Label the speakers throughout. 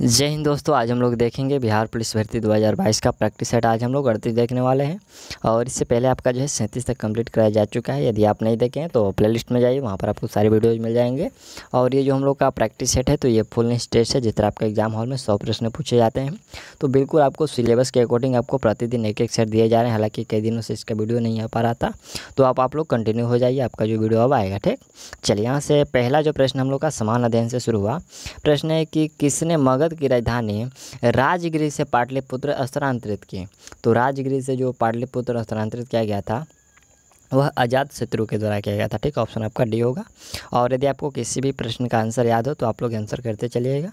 Speaker 1: जय हिंद दोस्तों आज हम लोग देखेंगे बिहार पुलिस भर्ती 2022 का प्रैक्टिस सेट आज हम लोग अड़तीस देखने वाले हैं और इससे पहले आपका जो है सैंतीस तक कंप्लीट कराया जा चुका है यदि आप नहीं देखें तो प्ले लिस्ट में जाइए वहाँ पर आपको सारे वीडियोज मिल जाएंगे और ये जो हम लोग का प्रैक्टिस सेट है तो ये फुल स्टेज है जिस तरह आपका एग्जाम हॉल में सौ प्रश्न पूछे जाते हैं तो बिल्कुल आपको सिलेबस के अकॉर्डिंग आपको प्रतिदिन एक एक सेट दिए जा रहे हैं हालाँकि कई दिनों से इसका वीडियो नहीं आ पा रहा था तो आप आप लोग कंटिन्यू हो जाइए आपका जो वीडियो अब आएगा ठीक चलिए यहाँ से पहला जो प्रश्न हम लोग का समान अध्ययन से शुरू हुआ प्रश्न है कि किसने मग मगध की राजधानी राजगृह से पाटलिपुत्र स्थानांतरित की तो राजगृह से जो पाटलिपुत्र स्थानांतरित किया गया था वह आज़ाद शत्रु के द्वारा किया गया था ठीक ऑप्शन आपका डी होगा और यदि आपको किसी भी प्रश्न का आंसर याद हो तो आप लोग आंसर करते चलिएगा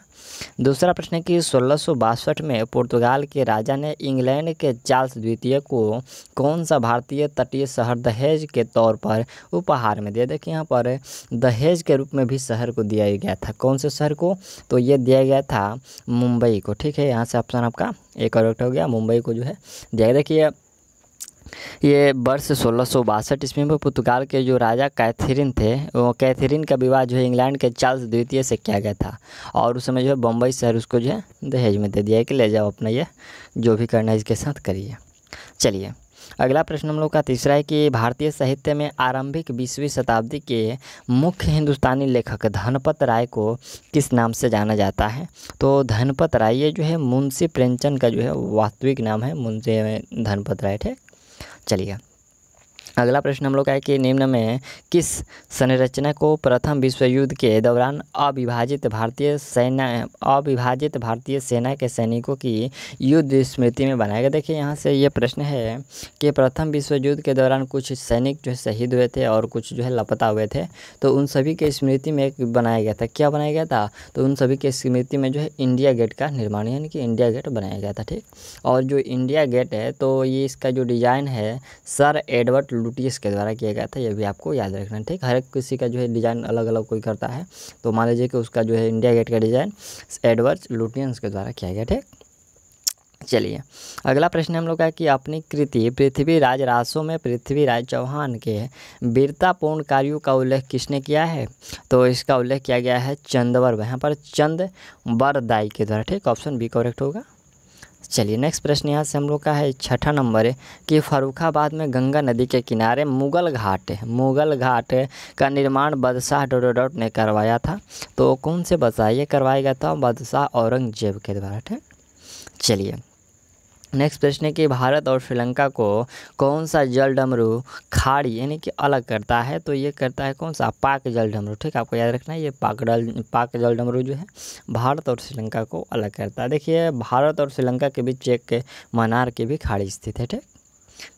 Speaker 1: दूसरा प्रश्न है कि सोलह में पुर्तगाल के राजा ने इंग्लैंड के चार्ल्स द्वितीय को कौन सा भारतीय तटीय शहर दहेज के तौर पर उपहार में दिया देखिए यहाँ पर दहेज के रूप में भी शहर को दिया गया था कौन से शहर को तो ये दिया गया था मुंबई को ठीक है यहाँ से ऑप्शन आपका एक करेक्ट हो गया मुंबई को जो है दिया देखिए ये वर्ष सोलह सौ बासठ ईस्वी में पुर्तगाल के जो राजा कैथरीन थे वो कैथरीन का विवाह जो है इंग्लैंड के चार्ल्स द्वितीय से किया गया था और उस समय जो है बम्बई शहर उसको जो है दहेज में दे दिया कि ले जाओ अपना ये जो भी करना है इसके साथ करिए चलिए अगला प्रश्न हम लोग का तीसरा है कि भारतीय साहित्य में आरंभिक बीसवीं शताब्दी के मुख्य हिंदुस्तानी लेखक धनपत राय को किस नाम से जाना जाता है तो धनपत राय ये जो है मुंशी प्रेमचंद का जो है वास्तविक नाम है मुंशी धनपत राय ठीक salida. अगला प्रश्न हम लोग का है कि निम्न में किस संरचना को प्रथम विश्व युद्ध के दौरान अविभाजित भारतीय सेना अविभाजित भारतीय सेना के सैनिकों की युद्ध स्मृति में बनाया गया देखिए यहाँ से ये प्रश्न है कि प्रथम विश्व युद्ध के दौरान कुछ सैनिक जो है शहीद हुए थे और कुछ जो है लापता हुए थे तो उन सभी के स्मृति में एक बनाया गया था क्या बनाया गया था तो उन सभी के स्मृति में जो है इंडिया गेट का निर्माण यानी कि इंडिया गेट बनाया गया था ठीक और जो इंडिया गेट है तो ये इसका जो डिज़ाइन है सर एडवर्ड डब्ल्यू के द्वारा किया गया था यह भी आपको याद रखना ठीक हर एक किसी का जो है डिज़ाइन अलग अलग कोई करता है तो मान लीजिए कि उसका जो है इंडिया गेट का डिज़ाइन एडवर्ड लुटियंस के द्वारा किया गया ठीक चलिए अगला प्रश्न हम लोग का है कि अपनी कृति राज रासों में पृथ्वीराज चौहान के वीरतापूर्ण कार्यों का उल्लेख किसने किया है तो इसका उल्लेख किया गया है चंदवर यहाँ पर चंद वरदाई के द्वारा ठीक ऑप्शन बी करेक्ट होगा चलिए नेक्स्ट प्रश्न यहाँ से हम लोग का है छठा नंबर है कि फरुखाबाद में गंगा नदी के किनारे मुगल घाट मुगल घाट का निर्माण बादशाह डोडोडोट ने करवाया था तो कौन से बादशाह ये करवाया गया था बादशाह औरंगजेब के द्वारा ठीक चलिए नेक्स्ट प्रश्न है कि भारत और श्रीलंका को कौन सा जल डमरू खाड़ी यानी कि अलग करता है तो ये करता है कौन सा पाक जल डमरू ठीक आपको याद रखना है ये पाक डल पाक जल डमरू जो है भारत और श्रीलंका को अलग करता है देखिए भारत और श्रीलंका के बीच चेक मनार की भी खाड़ी स्थित है ठीक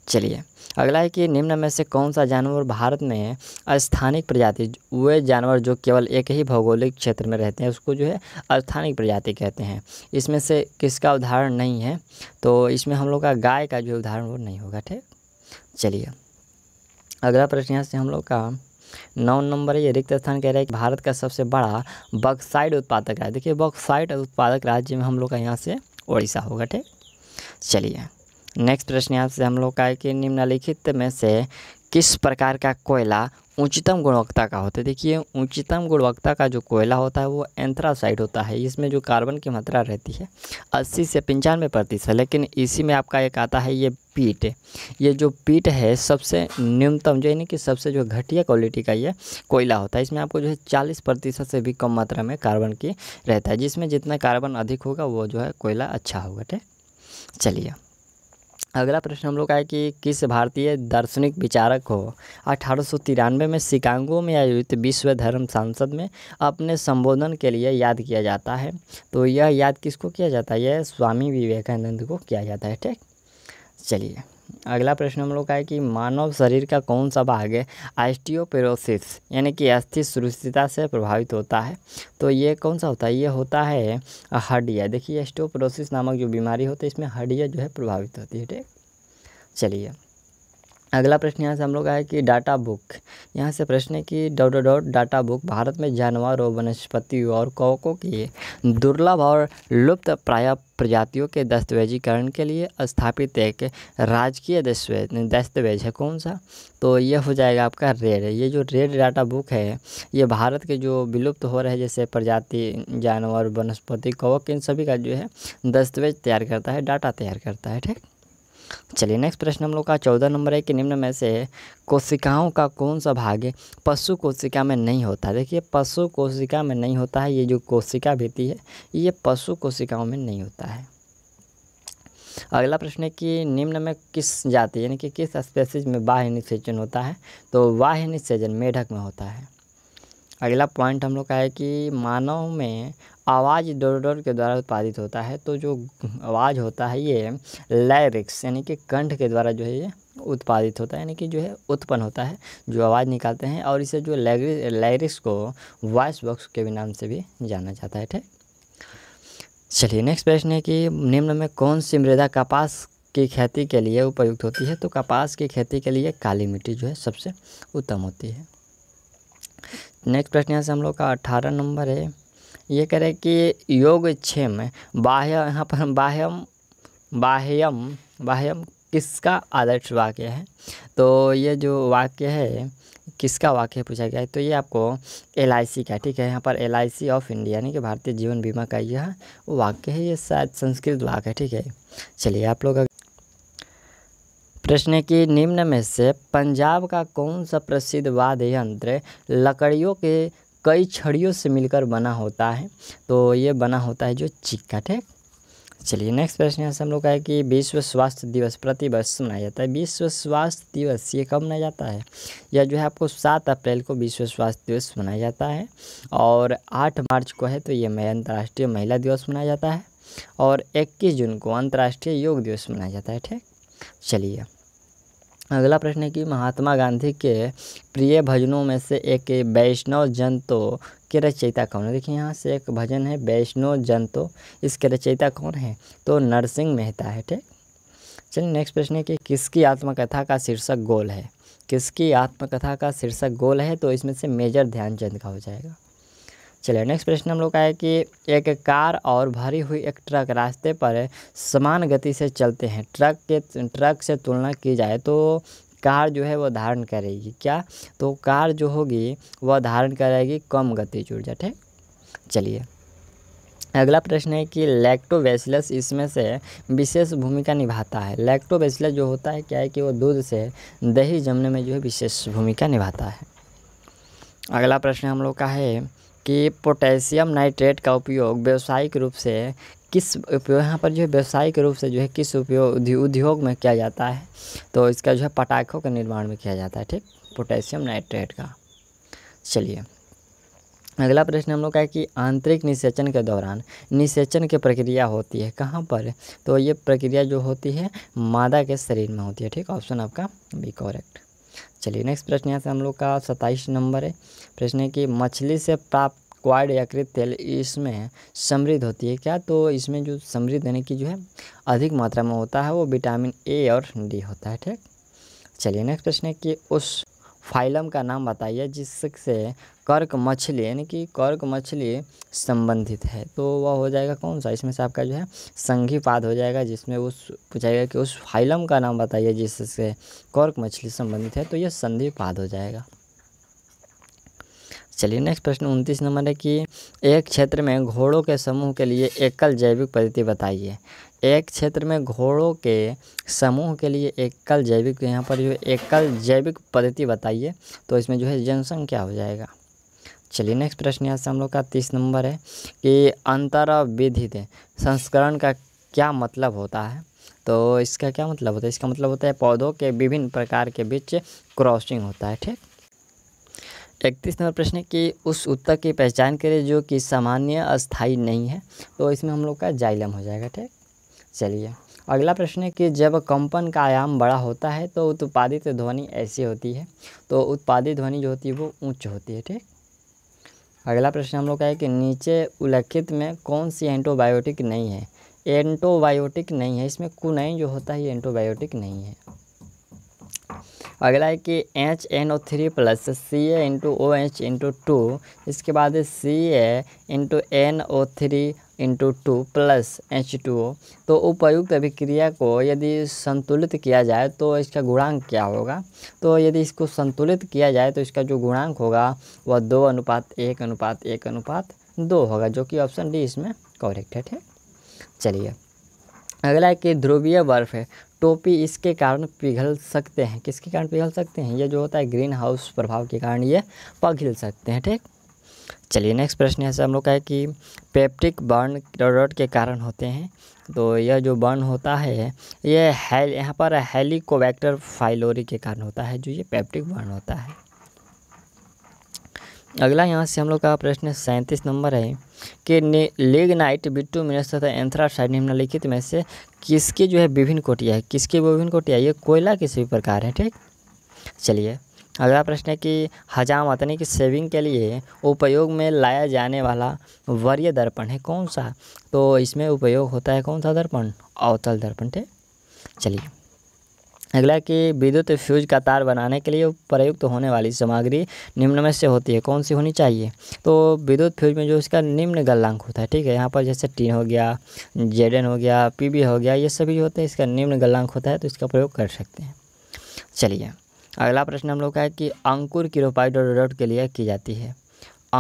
Speaker 1: चलिए अगला है कि निम्न में से कौन सा जानवर भारत में है स्थानिक प्रजाति वे जानवर जो केवल एक ही भौगोलिक क्षेत्र में रहते हैं उसको जो है स्थानिक प्रजाति कहते हैं इसमें से किसका उदाहरण नहीं है तो इसमें हम लोग का गाय का जो उदाहरण वो नहीं होगा ठीक चलिए अगला प्रश्न यहाँ से हम लोग का नौ नंबर ये रिक्त स्थान कह रहा है कि भारत का सबसे बड़ा बक्साइड उत्पादक राज्य देखिए बक्साइड उत्पादक राज्य में हम लोग का यहाँ से उड़ीसा होगा ठीक चलिए नेक्स्ट प्रश्न आपसे हम लोग का है कि निम्नलिखित में से किस प्रकार का कोयला उच्चतम गुणवत्ता का होता है देखिए उच्चतम गुणवत्ता का जो कोयला होता है वो एंथ्रासाइड होता है इसमें जो कार्बन की मात्रा रहती है 80 से पंचानवे प्रतिशत लेकिन इसी में आपका एक आता है ये पीट ये जो पीट है सबसे न्यूनतम जो यानी कि सबसे जो घटिया क्वालिटी का ये कोयला होता है इसमें आपको जो है चालीस प्रतिशत से भी कम मात्रा में कार्बन की रहता है जिसमें जितना कार्बन अधिक होगा वो जो है कोयला अच्छा होगा ठीक चलिए अगला प्रश्न हम लोग का है कि किस भारतीय दार्शनिक विचारक हो अठारह में शिकागो में आयोजित विश्व धर्म संसद में अपने संबोधन के लिए याद किया जाता है तो यह याद किसको किया जाता है यह स्वामी विवेकानंद को किया जाता है ठीक चलिए अगला प्रश्न हम लोग का है कि मानव शरीर का कौन सा भाग है आस्टियोपेरोसिस यानी कि अस्थि सुरक्षिता से प्रभावित होता है तो ये कौन सा होता है ये होता है हड्डिया देखिए एस्टियोपेरोसिस नामक जो बीमारी होती है इसमें हड्डिया जो है प्रभावित होती है ठीक चलिए अगला प्रश्न यहाँ से हम लोग आए कि डाटा बुक यहाँ से प्रश्न है कि dot dot data book Bharat में जानवर और वनस्पति और कौकों की दुर्लभ और लुप्त प्राय प्रजातियों के दस्तावेजीकरण के लिए स्थापित एक राजकीय दस्तावेज है कौन सा तो ये हो जाएगा आपका रेड ये जो रेड डाटा बुक है ये भारत के जो विलुप्त हो रहे जैसे प्रजाति जानवर वनस्पति कवक इन सभी का जो है दस्तावेज तैयार करता है डाटा तैयार करता है ठीक चलिए नेक्स्ट प्रश्न हम लोग का चौदह नंबर है कि निम्न में से कोशिकाओं का कौन सा भाग पशु कोशिका में नहीं होता देखिए पशु कोशिका में नहीं होता है ये जो कोशिका भीति है ये पशु कोशिकाओं में नहीं होता है अगला प्रश्न है कि निम्न में किस जाति यानी कि किस स्पेसिज में बाह्य निषेचन होता है तो बाह्य निषेचन मेढक में होता है अगला पॉइंट हम लोग का है कि मानव में आवाज़ डोर डोर के द्वारा उत्पादित होता है तो जो आवाज़ होता है ये लैरिक्स यानी कि कंठ के द्वारा जो है ये उत्पादित होता है यानी कि जो है उत्पन्न होता है जो आवाज़ निकालते हैं और इसे जो लैरिक्स को वॉइस बॉक्स के भी नाम से भी जाना जाता है ठीक चलिए नेक्स्ट प्रश्न है कि निम्न में कौन सी मृदा कपास की खेती के लिए उपयुक्त होती है तो कपास की खेती के लिए काली मिट्टी जो है सबसे उत्तम होती है नेक्स्ट प्रश्न यहाँ से हम लोग का अट्ठारह नंबर है ये कह रहे हैं कि योग क्षेम बाह्य यहाँ पर हम बाह्यम बाह्यम बाह्यम किसका आदर्श वाक्य है तो ये जो वाक्य है किसका वाक्य पूछा गया है तो ये आपको एल का ठीक है यहाँ पर एल ऑफ इंडिया यानी कि भारतीय जीवन बीमा का यह वाक्य है ये शायद संस्कृत वाक्य है ठीक है
Speaker 2: चलिए आप लोग
Speaker 1: प्रश्न की निम्न में से पंजाब का कौन सा प्रसिद्ध वाद्य यंत्र लकड़ियों के कई छड़ियों से मिलकर बना होता है तो ये बना होता है जो चिक्का ठीक चलिए नेक्स्ट प्रश्न यहाँ से हम लोग का है कि विश्व स्वास्थ्य दिवस प्रति वर्ष मनाया जाता है विश्व स्वास्थ्य दिवस ये कब मनाया जाता है यह जो है आपको सात अप्रैल को विश्व स्वास्थ्य दिवस मनाया जाता है और आठ मार्च को है तो ये अंतर्राष्ट्रीय महिला दिवस मनाया जाता है और इक्कीस जून को अंतर्राष्ट्रीय योग दिवस मनाया जाता है ठीक चलिए अगला प्रश्न है कि महात्मा गांधी के प्रिय भजनों में से एक वैष्णव जन तो के रचयिता कौन है देखिए यहाँ से एक भजन है वैष्णव जन तो इसके रचयिता कौन है तो नरसिंह मेहता है ठीक चलिए नेक्स्ट प्रश्न है कि किसकी आत्मकथा का शीर्षक गोल है किसकी आत्मकथा का शीर्षक गोल है तो इसमें से मेजर ध्यानचंद का हो जाएगा चलिए नेक्स्ट प्रश्न हम लोग का है कि एक कार और भरी हुई एक ट्रक रास्ते पर समान गति से चलते हैं ट्रक के ट्रक से तुलना की जाए तो कार जो है वह धारण करेगी क्या तो कार जो होगी वह धारण करेगी कम गति जुड़ ऊर्जा ठीक चलिए अगला प्रश्न है कि लैक्टोबैसिलस इसमें से विशेष भूमिका निभाता है लैक्टोबैसिलस जो होता है क्या है कि वो दूध से दही जमने में जो है विशेष भूमिका निभाता है अगला प्रश्न हम लोग का है कि पोटेशियम नाइट्रेट का उपयोग व्यावसायिक रूप से किस उपयोग यहाँ पर जो है व्यावसायिक रूप से जो है किस उपयोग उद्योग में किया जाता है तो इसका जो है पटाखों के निर्माण में किया जाता है ठीक पोटेशियम नाइट्रेट का चलिए अगला प्रश्न हम लोग का है कि आंतरिक निषेचन के दौरान निषेचन की प्रक्रिया होती है कहाँ पर तो ये प्रक्रिया जो होती है मादा के शरीर में होती है ठीक ऑप्शन आपका बी कॉरेक्ट चलिए नेक्स्ट प्रश्न यहाँ से हम लोग का सत्ताईस नंबर है प्रश्न है कि मछली से प्राप्त क्वाड यकृत तेल इसमें समृद्ध होती है क्या तो इसमें जो समृद्ध यानी कि जो है अधिक मात्रा में होता है वो विटामिन ए और डी होता है ठीक चलिए नेक्स्ट प्रश्न है कि उस फाइलम का नाम बताइए जिससे कर्क मछली यानी कि कर्क मछली संबंधित है तो वह हो जाएगा कौन सा इसमें से आपका जो है संघी पाद हो जाएगा जिसमें उस पूछाएगा कि उस फाइलम का नाम बताइए जिससे कर्क मछली संबंधित है तो यह संधि पाद हो जाएगा चलिए नेक्स्ट प्रश्न उनतीस नंबर है कि एक क्षेत्र में घोड़ों के समूह के लिए एकल जैविक पद्धति बताइए एक क्षेत्र में घोड़ों के समूह के लिए एकल जैविक यहाँ पर जो है एकल जैविक पद्धति बताइए तो इसमें जो है जनसंख्या हो जाएगा चलिए नेक्स्ट प्रश्न यहाँ से हम लोग का तीस नंबर है कि अंतरविधित संस्करण का क्या मतलब होता है तो इसका क्या मतलब होता है इसका मतलब होता है पौधों के विभिन्न प्रकार के बीच क्रॉसिंग होता है ठीक इकतीस नंबर प्रश्न है कि उस उत्तक की पहचान करें जो कि सामान्य अस्थाई नहीं है तो इसमें हम लोग का जाइलम हो जाएगा ठीक चलिए अगला प्रश्न है कि जब कंपन का आयाम बड़ा होता है तो उत्पादित ध्वनि ऐसी होती है तो उत्पादित ध्वनि जो होती है वो ऊंच होती है ठीक अगला प्रश्न हम लोग का है कि नीचे उल्लेखित में कौन सी एंटोबायोटिक नहीं है एंटोबायोटिक नहीं है इसमें कुनैन जो होता है ये एंटोबायोटिक नहीं है अगला है कि H N O three plus C A into O H into two इसके बाद C A into N O three into two plus H two O तो उपयुक्त अभिक्रिया को यदि संतुलित किया जाए तो इसका गुणांक क्या होगा तो यदि इसको संतुलित किया जाए तो इसका जो गुणांक होगा वह दो अनुपात एक अनुपात एक अनुपात दो होगा जो कि ऑप्शन डी इसमें करेक्ट है ठीक चलिए अगला है कि ध्रुवीय बर्फ़ है टोपी इसके कारण पिघल सकते हैं किसके कारण पिघल सकते हैं ये जो होता है ग्रीन हाउस प्रभाव के कारण ये पिघल सकते हैं ठीक चलिए नेक्स्ट प्रश्न है हम लोग का है कि पेप्टिक बर्न रोड के कारण होते हैं तो यह जो बर्न होता है ये है यहाँ पर हेलीकोबैक्टर फाइलोरी के कारण होता है जो ये पेप्टिक बर्न होता है अगला यहाँ से हम लोग का प्रश्न सैंतीस नंबर है कि लेगनाइट मिनस तथा एंथ्रासाइड निम्नलिखित में से किसके जो है विभिन्न कोटिया है किसके विभिन्न कोटिया ये कोयला के सभी प्रकार है ठीक चलिए अगला प्रश्न है कि हजाम यानी की सेविंग के लिए उपयोग में लाया जाने वाला वर्य दर्पण है कौन सा तो इसमें उपयोग होता है कौन सा दर्पण अवतल दर्पण ठीक चलिए अगला कि विद्युत फ्यूज का तार बनाने के लिए प्रयुक्त होने वाली सामग्री निम्न में से होती है कौन सी होनी चाहिए तो विद्युत फ्यूज में जो इसका निम्न गलनांक होता है ठीक है यहाँ पर जैसे टीन हो गया जेडन हो गया पीबी हो गया ये सभी जो होते हैं इसका निम्न गलनांक होता है तो
Speaker 2: इसका प्रयोग कर सकते हैं चलिए
Speaker 1: अगला प्रश्न हम लोग का है कि अंकुर की रोपाई डोडोडोट के लिए की जाती है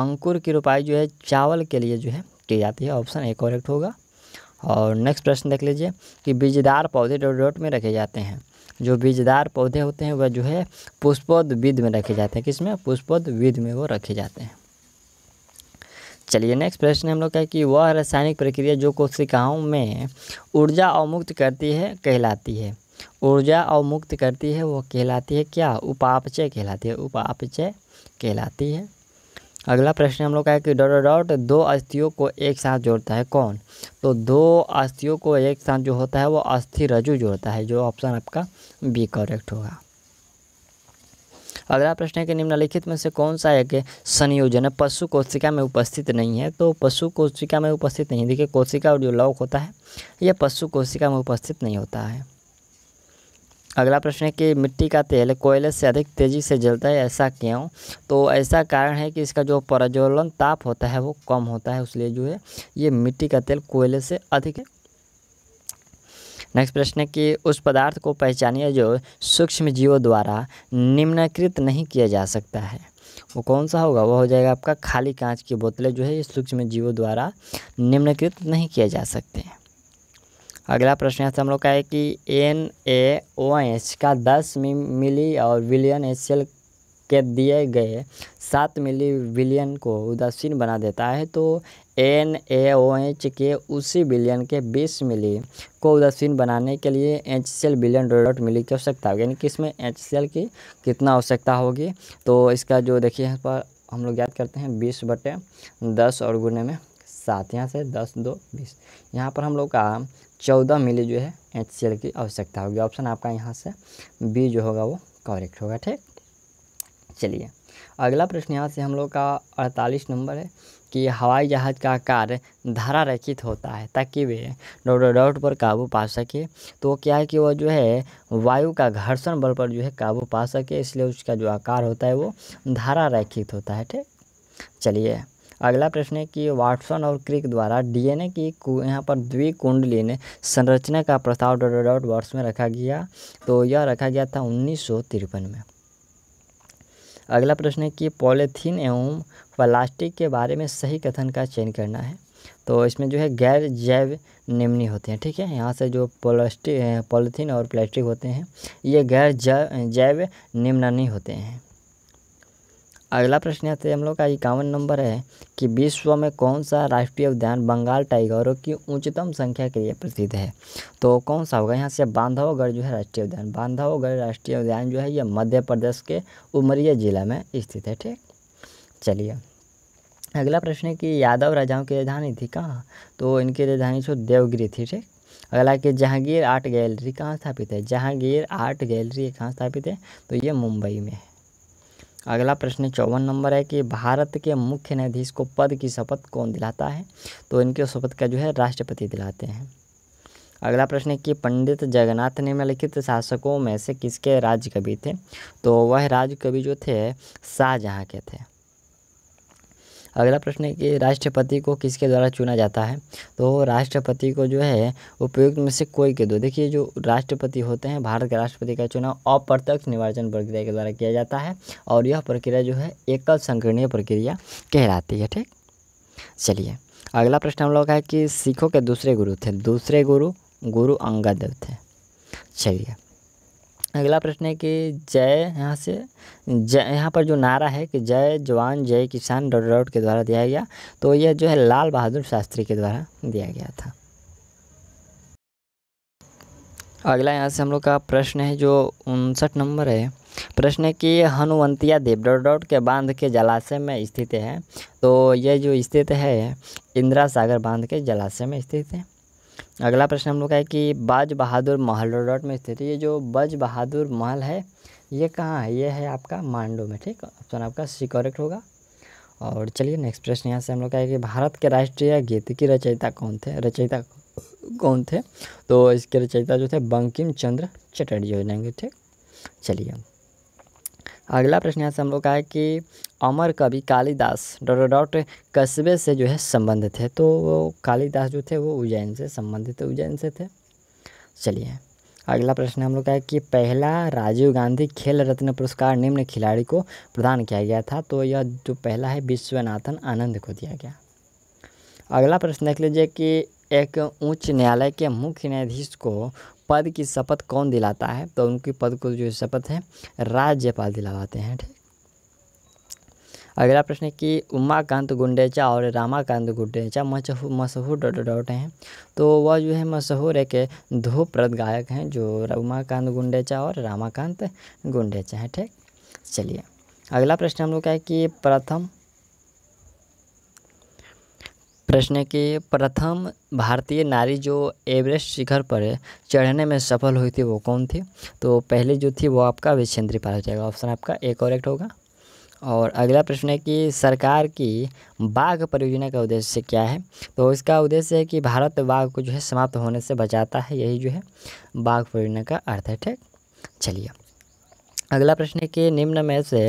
Speaker 1: अंकुर की रोपाई जो है चावल के लिए जो है की जाती है ऑप्शन ए करेक्ट होगा और नेक्स्ट प्रश्न देख लीजिए कि बीजदार पौधे डॉट में रखे जाते हैं जो बीजदार पौधे होते हैं वह जो है विध में रखे जाते हैं किसमें विध में वो रखे जाते हैं चलिए नेक्स्ट प्रश्न हम लोग का कि वह रासायनिक प्रक्रिया जो कोशिकाओं में ऊर्जा अवमुक्त करती है कहलाती है ऊर्जा अवमुक्त करती है वो कहलाती है क्या उपापचय कहलाती है उपापचय कहलाती है अगला प्रश्न हम लोग का है कि डॉट डॉट दो अस्थियों को एक साथ जोड़ता है कौन तो दो अस्थियों को एक साथ जो होता है वो अस्थि रजू जोड़ता है जो ऑप्शन आपका बी करेक्ट होगा अगला प्रश्न है कि निम्नलिखित में से कौन सा एक संयोजन पशु कोशिका में उपस्थित नहीं है तो पशु कोशिका में उपस्थित नहीं देखिए कोशिका और जो लौक होता है यह पशु कोशिका में उपस्थित नहीं होता है अगला प्रश्न है कि मिट्टी का तेल कोयले से अधिक तेज़ी से जलता है ऐसा क्यों तो ऐसा कारण है कि इसका जो प्रज्वलन ताप होता है वो कम होता है इसलिए जो है ये मिट्टी का तेल कोयले से अधिक है नेक्स्ट प्रश्न है कि उस पदार्थ को पहचानिए जो सूक्ष्म जीवों द्वारा निम्नकृत नहीं किया जा सकता है वो कौन सा होगा वह हो जाएगा आपका खाली कांच की बोतलें जो है ये सूक्ष्म जीवों द्वारा निम्नकृत नहीं किया जा सकते हैं अगला प्रश्न यहाँ से हम लोग का है कि एन ए ओ एच का दस मिली और विलियन एच सी एल के दिए गए सात मिली विलियन को उदासीन बना देता है तो एन ए ओ एच के उसी बिलियन के बीस मिली को उदासीन बनाने के लिए H C L billion dot मिली की आवश्यकता होगी यानी कि इसमें एच सी एल की कितना आवश्यकता होगी तो इसका जो देखिए यहाँ पर हम लोग याद करते हैं बीस बटे दस और गुने में सात यहाँ से दस दो बीस यहाँ पर हम लोग का चौदह मिली जो है एच की आवश्यकता होगी ऑप्शन आपका यहाँ से बी जो होगा वो करेक्ट होगा ठीक चलिए अगला प्रश्न यहाँ से हम लोग का अड़तालीस नंबर है कि हवाई जहाज़ का आकार धारा रचित होता है ताकि वे डॉट डॉट पर काबू पा सके तो क्या है कि वो जो है वायु का घर्षण बल पर जो है काबू पा सके इसलिए उसका जो आकार होता है वो धारा रेखित होता है ठीक चलिए अगला प्रश्न है कि वाटसन और क्रिक द्वारा डीएनए की यहाँ पर द्विकुंडलीन संरचना का प्रस्ताव डॉट डॉट वर्ष में रखा गया तो यह रखा गया था उन्नीस में अगला प्रश्न है कि पॉलीथीन एवं प्लास्टिक के बारे में सही कथन का चयन करना है तो इसमें जो है गैर जैव निम्नी होते हैं ठीक है यहाँ से जो प्लास्टिक पॉलीथीन और प्लास्टिक होते हैं ये गैर जैव निम्नानी होते हैं अगला प्रश्न यहाँ तो हम लोग का इक्यावन नंबर है कि विश्व में कौन सा राष्ट्रीय उद्यान बंगाल टाइगरों की उच्चतम संख्या के लिए प्रसिद्ध है तो कौन सा होगा यहाँ से बांधवगढ़ जो है राष्ट्रीय उद्यान बांधवगढ़ राष्ट्रीय उद्यान जो है यह मध्य प्रदेश के उमरिया जिला में स्थित है ठीक चलिए अगला प्रश्न है कि यादव राजाओं की राजधानी थी कहाँ तो इनकी राजधानी जो देवगिरी थी ठीक अगला कि जहांगीर आर्ट गैलरी कहाँ स्थापित है जहांगीर आर्ट गैलरी कहाँ स्थापित है तो ये मुंबई में है अगला प्रश्न चौवन नंबर है कि भारत के मुख्य न्यायाधीश को पद की शपथ कौन दिलाता है तो इनके शपथ का जो है राष्ट्रपति दिलाते हैं अगला प्रश्न है कि पंडित जगन्नाथ निम्नलिखित शासकों में से किसके राजकवि थे तो वह राजकवि जो थे शाहजहाँ के थे अगला प्रश्न है कि राष्ट्रपति को किसके द्वारा चुना जाता है तो राष्ट्रपति को जो है उपयुक्त में से कोई के दो देखिए जो राष्ट्रपति होते हैं भारत के राष्ट्रपति का चुनाव अप्रत्यक्ष निर्वाचन प्रक्रिया के द्वारा किया जाता है और यह प्रक्रिया जो है एकल संकरणीय प्रक्रिया
Speaker 2: कहलाती है ठीक चलिए अगला
Speaker 1: प्रश्न हम लोग का है कि सिखों के दूसरे गुरु थे दूसरे गुरु गुरु अंगद देव थे चलिए अगला प्रश्न है कि जय यहाँ से जय यहाँ पर जो नारा है कि जय जवान जय किसान डॉट डॉट के द्वारा दिया गया तो यह जो है लाल बहादुर शास्त्री के द्वारा दिया गया था अगला यहाँ से हम लोग का प्रश्न है जो उनसठ नंबर है प्रश्न है कि हनुवंतिया देव डॉट डॉट के बांध के जलाशय में स्थित है तो यह जो स्थित है इंदिरा सागर बांध के जलाशय में स्थित है अगला प्रश्न हम लोग का है कि बाज बहादुर महल रोड में स्थित है ये जो बज बहादुर महल है ये कहाँ है ये है आपका मांडो में ठीक ऑप्शन आपका सी करेक्ट होगा और चलिए नेक्स्ट प्रश्न यहाँ से हम लोग का है कि भारत के राष्ट्रीय गीत की रचयिता कौन थे रचयिता कौन थे तो इसके रचयिता जो थे बंकिम चंद्र चटर्जी हो जाएंगे ठीक चलिए अगला प्रश्न यहाँ से हम लोग का है कि अमर कवि कालिदास डॉट डॉट कस्बे से जो है संबंधित है तो वो कालिदास जो थे वो उज्जैन से संबंधित उज्जैन से थे चलिए अगला प्रश्न हम लोग का है कि पहला राजीव गांधी खेल रत्न पुरस्कार निम्न खिलाड़ी को प्रदान किया गया था तो यह जो पहला है विश्वनाथन आनंद को दिया गया अगला प्रश्न देख लीजिए कि एक उच्च न्यायालय के मुख्य न्यायाधीश को पद की शपथ कौन दिलाता है तो उनकी पद को जो शपथ है राज्यपाल दिलावाते हैं ठीक अगला प्रश्न है कि उमाकांत गुंडेचा और रामाकांत गुंडेचा मशहूर डॉट डॉट हैं तो वह जो है मशहूर एक ध्रुवप्रद गायक हैं जो उमाकांत गुंडेचा और रामाकांत गुंडेचा हैं ठीक चलिए अगला प्रश्न हम लोग का है कि प्रथम प्रश्न है कि प्रथम भारतीय नारी जो एवरेस्ट शिखर पर चढ़ने में सफल हुई थी वो कौन थी तो पहले जो थी वो आपका विछेंद्री पाल हो जाएगा ऑप्शन आपका ए करेक्ट होगा और अगला प्रश्न है कि सरकार की बाघ परियोजना का उद्देश्य क्या है तो इसका उद्देश्य है कि भारत बाघ को जो है समाप्त होने से बचाता है यही जो है बाघ परियोजना का अर्थ है ठीक चलिए अगला प्रश्न है कि निम्न में से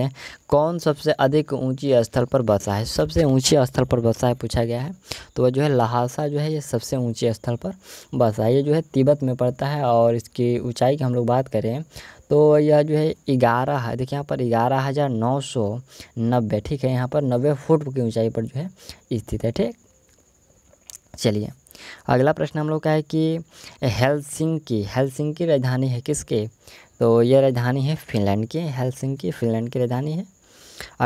Speaker 1: कौन सबसे अधिक ऊंची स्थल पर बसा है सबसे ऊंची स्थल पर बसा है पूछा गया है तो वह जो है लहासा जो है ये सबसे ऊंचे स्थल पर बसा है ये जो है तिब्बत में पड़ता है और इसकी ऊंचाई की हम लोग बात करें तो यह जो है ग्यारह देखिए यहाँ पर ग्यारह हज़ार नौ सौ नब्बे ठीक है यहाँ पर नब्बे फुट की ऊँचाई पर जो है स्थित है ठीक चलिए अगला प्रश्न हम लोग का है कि हेलसिंकी की राजधानी है किसके तो यह राजधानी है फिनलैंड की की फिनलैंड की राजधानी है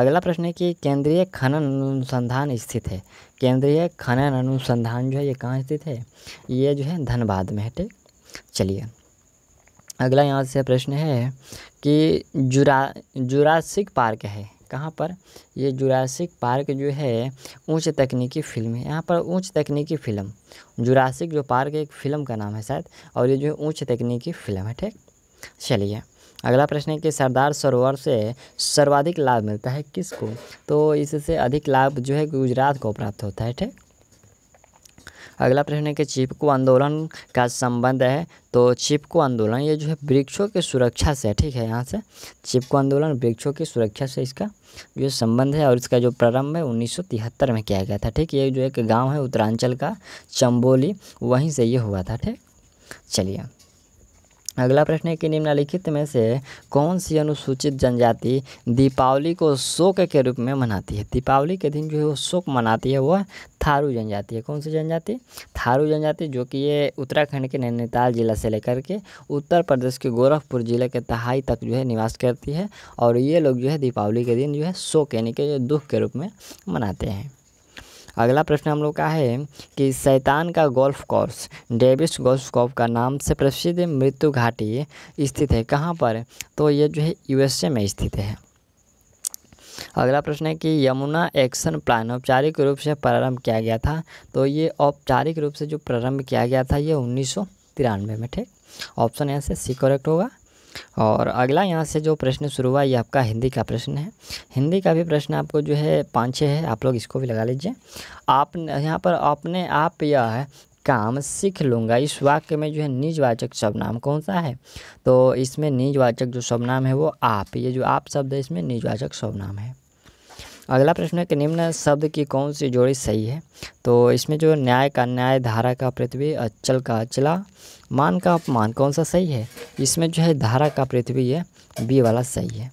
Speaker 1: अगला प्रश्न है कि केंद्रीय खनन अनुसंधान स्थित है केंद्रीय खनन अनुसंधान जो है ये कहाँ स्थित है ये जो है धनबाद में है ठीक चलिए अगला यहाँ से प्रश्न है कि जुरा जुरासिक पार्क है कहाँ पर ये जुरासिक पार्क जो है ऊंच तकनीकी फ़िल्म है यहाँ पर ऊंच तकनीकी फ़िल्म जुरासिक जो पार्क है एक फ़िल्म का नाम है शायद और ये जो है ऊंच तकनीकी फ़िल्म है ठीक चलिए अगला प्रश्न है कि सरदार सरोवर से सर्वाधिक लाभ मिलता है किसको तो इससे अधिक लाभ जो है गुजरात को प्राप्त होता है ठीक अगला प्रश्न है कि चिपको आंदोलन का संबंध है तो चिपको आंदोलन ये जो है वृक्षों की सुरक्षा से ठीक है यहाँ से चिपको आंदोलन वृक्षों की सुरक्षा से इसका जो संबंध है और इसका जो प्रारंभ है उन्नीस में किया गया था ठीक ये जो एक गांव है उत्तरांचल का चंबोली वहीं से ये हुआ था ठीक चलिए अगला प्रश्न है कि निम्नलिखित में से कौन सी अनुसूचित जनजाति दीपावली को शोक के रूप में मनाती है दीपावली के दिन जो है वो शोक मनाती है वह थारू जनजाति है कौन सी जनजाति थारू जनजाति जो कि ये उत्तराखंड के नैनीताल जिला से लेकर के उत्तर प्रदेश के गोरखपुर जिले के तहाई तक जो है निवास करती है और ये लोग जो है दीपावली के दिन जो है शोक यानी कि दुख के रूप में मनाते हैं अगला प्रश्न हम लोग का है कि सैतान का golf course Davis golf course का नाम से प्रसिद्ध मृत्यु घाटी स्थित है कहाँ पर तो ये जो है यूएसए में स्थित है अगला प्रश्न है कि यमुना एक्शन प्लान औपचारिक रूप से प्रारंभ किया गया था तो ये औपचारिक रूप से जो प्रारंभ किया गया था ये उन्नीस में ठीक ऑप्शन यहाँ से सी करेक्ट होगा और अगला यहाँ से जो प्रश्न शुरू हुआ ये आपका हिंदी का प्रश्न है हिंदी का भी प्रश्न आपको जो है पाँच छः है आप लोग इसको भी लगा लीजिए आप यहाँ पर अपने आप यह काम सीख लूँगा इस वाक्य में जो है निजवाचक शब्दनाम कौन सा है तो इसमें निजवाचक जो शब्दनाम है वो आप ये जो आप शब्द है इसमें निजवाचक शब्दनाम है अगला प्रश्न है कि निम्न शब्द की कौन सी जोड़ी सही है तो इसमें जो न्याय का न्याय धारा का पृथ्वी अचल का अचला मान का अपमान कौन सा सही है इसमें जो है धारा का पृथ्वी है बी वाला सही है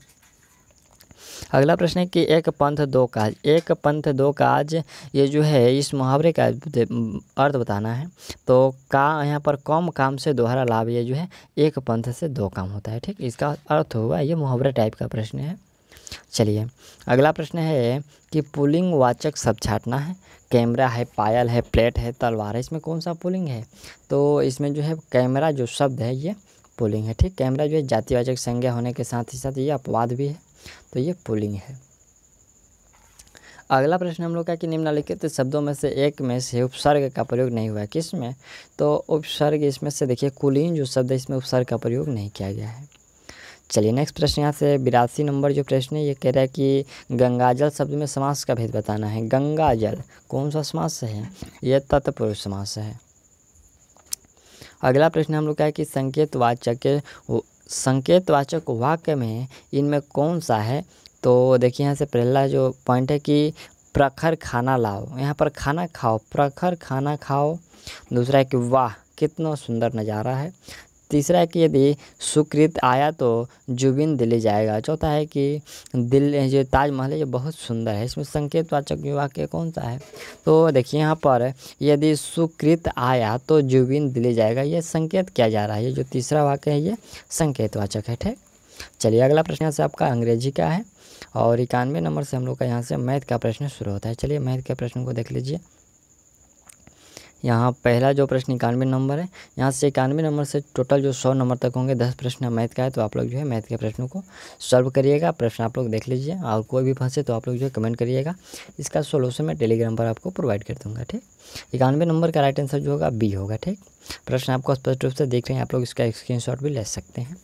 Speaker 1: अगला प्रश्न है कि एक पंथ दो काज एक पंथ दो काज ये जो है इस मुहावरे का अर्थ बताना है तो का यहाँ पर कम काम से दोहरा लाभ ये जो है एक पंथ से दो काम होता है ठीक इसका अर्थ हुआ ये मुहावरे टाइप का प्रश्न है चलिए अगला प्रश्न है कि पुलिंग वाचक सब छाटना है कैमरा है पायल है प्लेट है तलवार है इसमें कौन सा पुलिंग है तो इसमें जो है कैमरा जो शब्द है ये पुलिंग है ठीक कैमरा जो है जातिवाचक संज्ञा होने के साथ ही साथ ये अपवाद भी है तो ये पुलिंग है अगला प्रश्न हम लोग का कि निम्नलिखित शब्दों में से एक में से उपसर्ग का प्रयोग नहीं हुआ किस में तो उपसर्ग इसमें से देखिए कुलीन जो शब्द है इसमें उपसर्ग का प्रयोग नहीं किया गया है चलिए नेक्स्ट प्रश्न यहाँ से बिरासी नंबर जो प्रश्न है ये कह रहा है कि गंगाजल शब्द में समास का भेद बताना है गंगाजल कौन सा समास है यह तत्पुरुष समास है अगला प्रश्न हम लोग का है कि संकेतवाचक संकेतवाचक वाक्य में इनमें कौन सा है तो देखिए यहाँ से पहला जो पॉइंट है कि प्रखर खाना लाओ यहाँ पर खाना खाओ प्रखर खाना खाओ दूसरा है कि वाह कितना सुंदर नज़ारा है तीसरा है कि यदि सुकृत आया तो जुबिन दिल्ली जाएगा चौथा है कि दिल जो ताजमहल है ये बहुत सुंदर है इसमें संकेतवाचक वाक्य कौन सा है तो देखिए यहाँ पर यदि सुकृत आया तो जुबिन दिल्ली जाएगा ये संकेत किया जा रहा है ये जो तीसरा वाक्य है ये संकेतवाचक है ठीक चलिए अगला प्रश्न से आपका अंग्रेजी का है और इक्यानवे नंबर से हम लोग का यहाँ से मैथ का प्रश्न शुरू होता है चलिए मैथ के प्रश्न को देख लीजिए यहाँ पहला जो प्रश्न इक्यानवे नंबर है यहाँ से इक्यानवे नंबर से टोटल जो सौ नंबर तक होंगे दस प्रश्न मैथ का है तो आप लोग जो है मैथ के प्रश्नों को सॉल्व करिएगा प्रश्न आप लोग देख लीजिए और कोई भी फंसे तो आप लोग जो है कमेंट करिएगा इसका सोल्यूशन मैं टेलीग्राम पर आपको प्रोवाइड कर दूँगा ठीक इक्यानवे नंबर का राइट आंसर जो होगा बी होगा ठीक प्रश्न आपको स्पष्ट रूप से देख रहे हैं आप लोग इसका स्क्रीन भी ले सकते हैं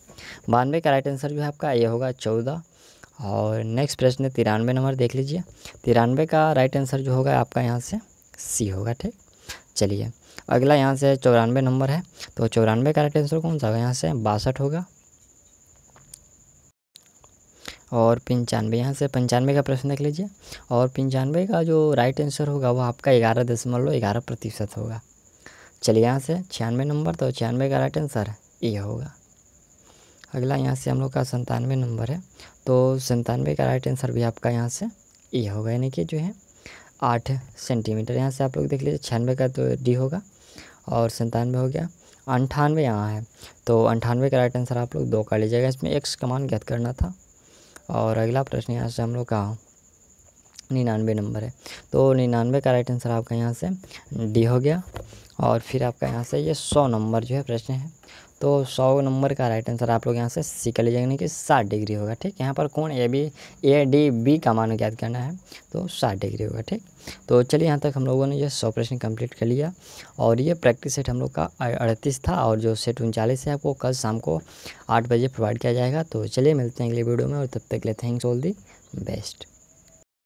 Speaker 1: बानवे का राइट आंसर जो है आपका ये होगा चौदह और नेक्स्ट प्रश्न तिरानवे नंबर देख लीजिए तिरानवे का राइट आंसर जो होगा आपका यहाँ से सी होगा ठीक चलिए अगला यहाँ से चौरानवे नंबर है तो चौरानवे का राइट आंसर कौन सा होगा यहाँ से बासठ होगा और पंचानवे यहाँ से पंचानवे का प्रश्न देख लीजिए और पंचानवे का जो राइट आंसर होगा वो आपका ग्यारह दशमलव ग्यारह प्रतिशत होगा चलिए यहाँ से छियानवे नंबर तो छियानवे का राइट आंसर ये होगा अगला यहाँ से हम लोग का संतानवे नंबर है तो संतानवे का राइट आंसर भी आपका यहाँ से ये होगा यानी कि जो है आठ सेंटीमीटर यहाँ से आप लोग देख लीजिए छियानवे का तो डी होगा और संतानवे हो गया अंठानवे यहाँ है तो अंठानवे का राइट आंसर आप लोग दो कर लीजिएगा इसमें एक्स का मान ज्ञात करना था और अगला प्रश्न यहाँ से हम लोग का निन्यानवे नंबर है तो निन्यानवे का राइट आंसर आपका यहाँ से डी हो गया और फिर आपका यहाँ से ये यह सौ नंबर जो है प्रश्न है तो सौ नंबर का राइट आंसर आप लोग यहाँ से सीख कर लीजिए यानी कि साठ डिग्री होगा ठीक यहाँ पर कौन A B A D B का मान ज्ञात करना है तो साठ डिग्री होगा ठीक तो चलिए यहाँ तक हम लोगों ने ये सौ प्रश्न कंप्लीट कर लिया और ये प्रैक्टिस सेट हम लोग का अड़तीस था और जो सेट उनचालीस है आपको कल शाम को आठ बजे प्रोवाइड किया जाएगा तो चलिए मिलते हैं अगले वीडियो में और तब तक ले थैंक्स ऑल दी बेस्ट